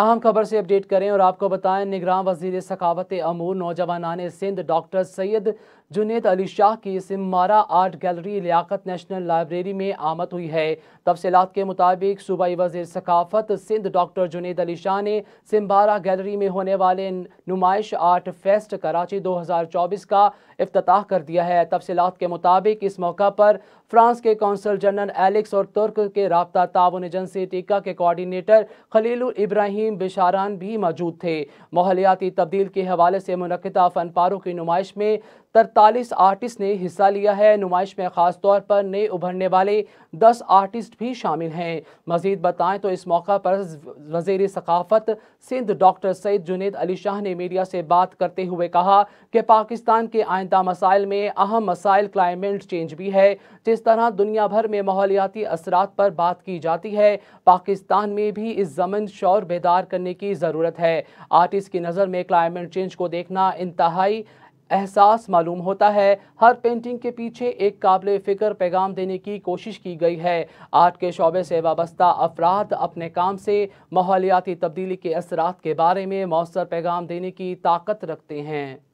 अहम खबर से अपडेट करें और आपको बताएं निगरान वजीर सकावत अमूर नौजवान सिंध डॉक्टर सैयद जुनेद अली शाह की सिमारा art gallery Liaquat national library में आमद हुई है तफसीत के मुताबिक सूबाई वजीर सकाफत सिंध डॉक्टर जुनेद अली शाह ने सिम्बारा गैलरी में होने वाले नुमाइश आर्ट फेस्ट कराची 2024 का अफ्ताह कर दिया है तफसीत के मुताबिक इस मौका पर फ्रांस के कौंसल जनरल एलेक्स और तुर्क के रबता ताउन एजेंसी टीका के कोऑर्डीटर खलील इब्राहिम रहीम बिशारान भी मौजूद थे माहौलियाती तब्दील के हवाले से मुनदा पारों की नुमाइश में तरतालीस आर्टिस्ट ने हिस्सा लिया है नुमाइश में खासतौर पर नए उभरने वाले दस आर्टिस्ट भी शामिल हैं मजीद बताएं तो इस मौका पर वजीर सकाफत सिंध डॉक्टर सैद जुनेद अली शाह ने मीडिया से बात करते हुए कहा कि पाकिस्तान के आइंदा मसाइल में अहम मसाइल क्लाइमेट चेंज भी है जिस तरह दुनिया भर में माहौलियाती असरात पर बात की जाती है पाकिस्तान में भी इस जमन शौर बेदार करने की ज़रूरत है आर्टिस्ट की नज़र में क्लाइमेट चेंज को देखना इंतहाई एहसास मालूम होता है हर पेंटिंग के पीछे एक काबिल फ़िक्र पैगाम देने की कोशिश की गई है आर्ट के शोबे से वाबस्ता अफराद अपने काम से माहौलियाती तब्दीली के असरात के बारे में मौसर पैगाम देने की ताकत रखते हैं